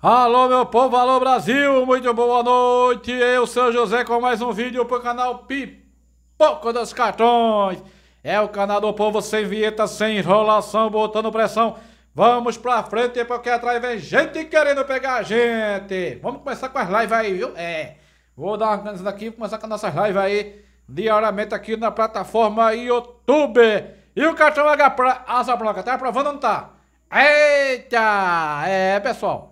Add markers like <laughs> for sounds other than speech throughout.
Alô, meu povo, alô, Brasil, muito boa noite. Eu sou José com mais um vídeo pro canal Pipoco dos Cartões. É o canal do povo sem vinheta, sem enrolação, botando pressão. Vamos pra frente porque atrás vem gente querendo pegar a gente. Vamos começar com as lives aí, viu? É, vou dar uma organizada aqui, começar com as nossas lives aí, diariamente aqui na plataforma YouTube. E o cartão H Asa Branca, tá aprovando ou não tá? Eita! É, pessoal.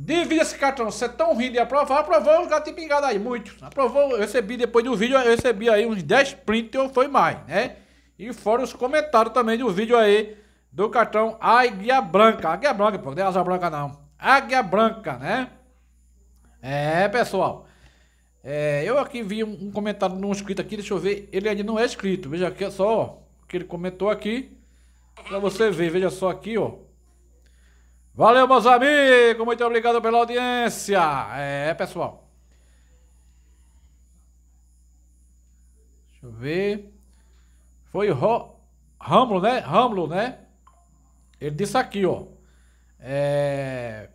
Divide esse cartão. Você é tão rindo de aprovar. Aprovou, o cara tem pingado aí muito. Aprovou, eu recebi depois do vídeo, eu recebi aí uns 10 print ou foi mais, né? E fora os comentários também do vídeo aí do cartão Águia Branca. Águia Branca, pô, não é Asa Branca não. Águia Branca, né? É, pessoal. É, eu aqui vi um, um comentário não escrito aqui, deixa eu ver. Ele ainda não é escrito Veja aqui só, ó, que ele comentou aqui. Pra você ver, veja só aqui, ó. Valeu, meus amigos. Muito obrigado pela audiência. É, é pessoal. Deixa eu ver. Foi Ro... Ramlo, né? Ramlo, né? Ele disse aqui, ó. É...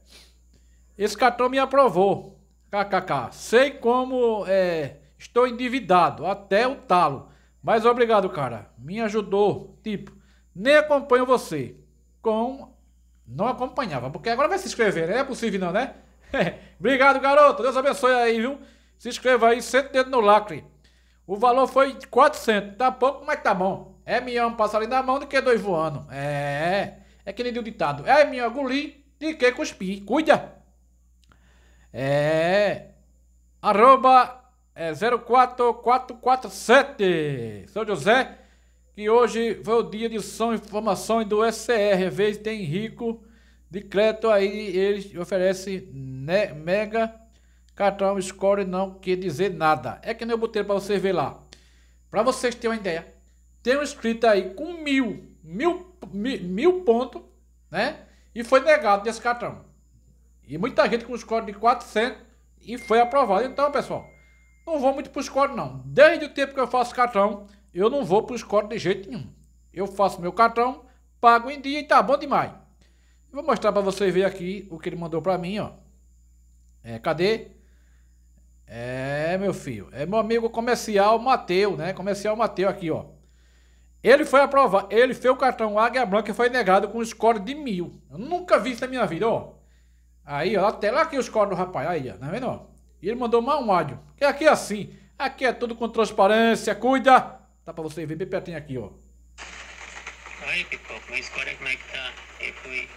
Esse cartão me aprovou. KKK. Sei como é... estou endividado até o talo. Mas obrigado, cara. Me ajudou. Tipo, nem acompanho você. Com não acompanhava, porque agora vai se inscrever, né? É possível não, né? <laughs> Obrigado, garoto. Deus abençoe aí, viu? Se inscreva aí, senta dedo no lacre. O valor foi 400. Tá pouco, mas tá bom. É melhor um passarinho na mão do que dois voando. É, é que nem o ditado. É melhor guli de que cuspi. Cuida. É. Arroba é, 04447. São José que hoje foi o dia de são informações do SCR. vez tem rico de crédito aí, ele oferece né, mega cartão score não quer dizer nada. É que nem eu botei para vocês ver lá. Para vocês terem uma ideia, tem um inscrito aí com mil, mil, mil, mil pontos, né? E foi negado desse cartão. E muita gente com score de 400 e foi aprovado. Então, pessoal, não vou muito para o score não. Desde o tempo que eu faço cartão, eu não vou para os cortes de jeito nenhum. Eu faço meu cartão, pago em dia e tá bom demais. Vou mostrar para vocês ver aqui o que ele mandou para mim, ó. É, cadê? É, meu filho. É meu amigo comercial Mateu, né? Comercial Mateu aqui, ó. Ele foi aprovado. Ele fez o cartão Águia Branca e foi negado com score de mil. Eu nunca vi isso na minha vida, ó. Aí, ó. Até lá aqui o score do rapaz. Aí, ó. Tá vendo, ó? E ele mandou mais um áudio. Que aqui é assim. Aqui é tudo com transparência. Cuida! Tá pra você ver bem pertinho aqui, ó. Aí, Pipoca, o score é como é que tá? Eu fui,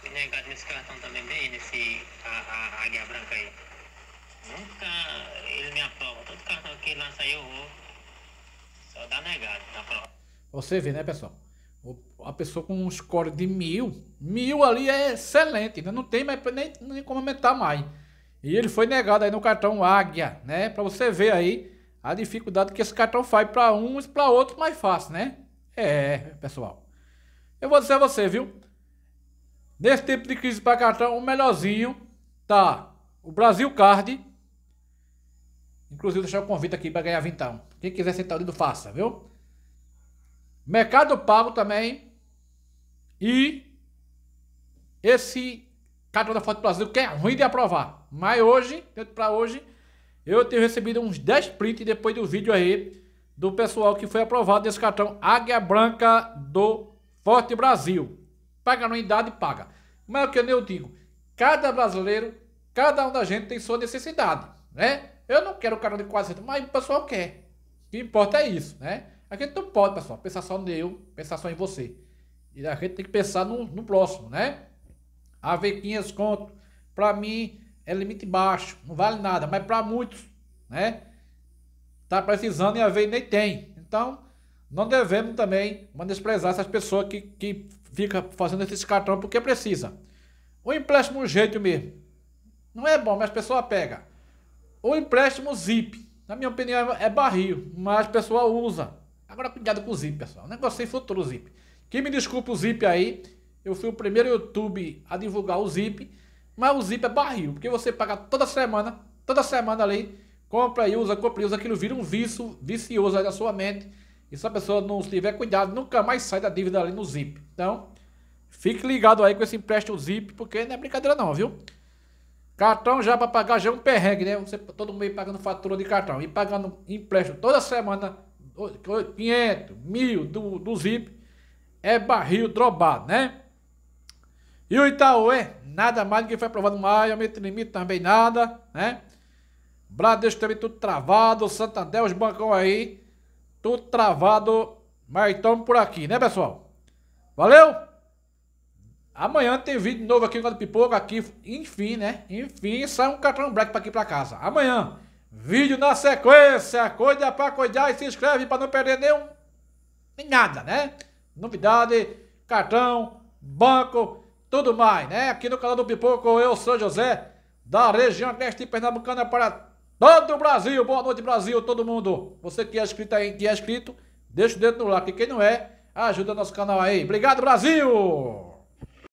fui negado nesse cartão também, bem nesse a, a, a águia branca aí. Nunca ele me aprova. Todo cartão que ele lança aí eu vou. Só dá negado na prova. Você vê, né, pessoal? A pessoa com um score de mil, mil ali é excelente, ainda né? não tem mais, nem, nem como aumentar mais. E ele foi negado aí no cartão Águia, né? Pra você ver aí a dificuldade que esse cartão faz para uns, e para outros mais fácil, né? É, pessoal. Eu vou dizer a você, viu? Nesse tipo de crise para cartão, o melhorzinho tá o Brasil Card. Inclusive, deixar o convite aqui para ganhar vintão. Quem quiser sentar o dedo, faça, viu? Mercado Pago também. E esse cartão da Foto Brasil que é ruim de aprovar. Mas hoje, dentro para hoje, eu tenho recebido uns 10 prints depois do vídeo aí do pessoal que foi aprovado desse cartão Águia Branca do Forte Brasil. Paga anuidade, paga. Mas é o que eu digo, cada brasileiro, cada um da gente tem sua necessidade, né? Eu não quero o cara de 400, mas o pessoal quer. O que importa é isso, né? A gente não pode, pessoal, pensar só no eu, pensar só em você. E a gente tem que pensar no, no próximo, né? A ver 500 conto, pra mim, é limite baixo, não vale nada, mas para muitos, né? Tá precisando e a vez nem tem. Então, não devemos também desprezar essas pessoas que, que fica fazendo esses cartões porque precisa. O empréstimo jeito mesmo. Não é bom, mas a pessoa pega. O empréstimo zip, na minha opinião, é, é barril, mas a pessoa usa. Agora cuidado com o zip, pessoal. Negócio futuro zip. Quem me desculpa o zip aí, eu fui o primeiro YouTube a divulgar o zip mas o Zip é barril, porque você paga toda semana, toda semana ali, compra e usa, compra e usa, aquilo vira um vício vicioso aí na sua mente. E se a pessoa não tiver cuidado, nunca mais sai da dívida ali no Zip. Então, fique ligado aí com esse empréstimo Zip, porque não é brincadeira não, viu? Cartão já para pagar já é um perrengue, né? Você, todo mundo pagando fatura de cartão e pagando empréstimo toda semana, 500, mil do, do Zip, é barril drobado, né? E o Itaú é nada mais do que foi aprovado em maio, aumento limite também nada, né? Bradesco também tudo travado, Santa Santander, os bancão aí, tudo travado, mas estamos por aqui, né pessoal? Valeu? Amanhã tem vídeo novo aqui no Pipoca, aqui, enfim, né? Enfim, sai um cartão black para aqui para casa. Amanhã, vídeo na sequência, cuida para cuidar e se inscreve para não perder nenhum, nem nada, né? Novidade, cartão, banco tudo mais, né? Aqui no canal do Pipoco, eu sou José, da região leste pernambucana para todo o Brasil. Boa noite, Brasil, todo mundo. Você que é inscrito aí, que é inscrito, deixa o dedo no like. Quem não é, ajuda nosso canal aí. Obrigado, Brasil!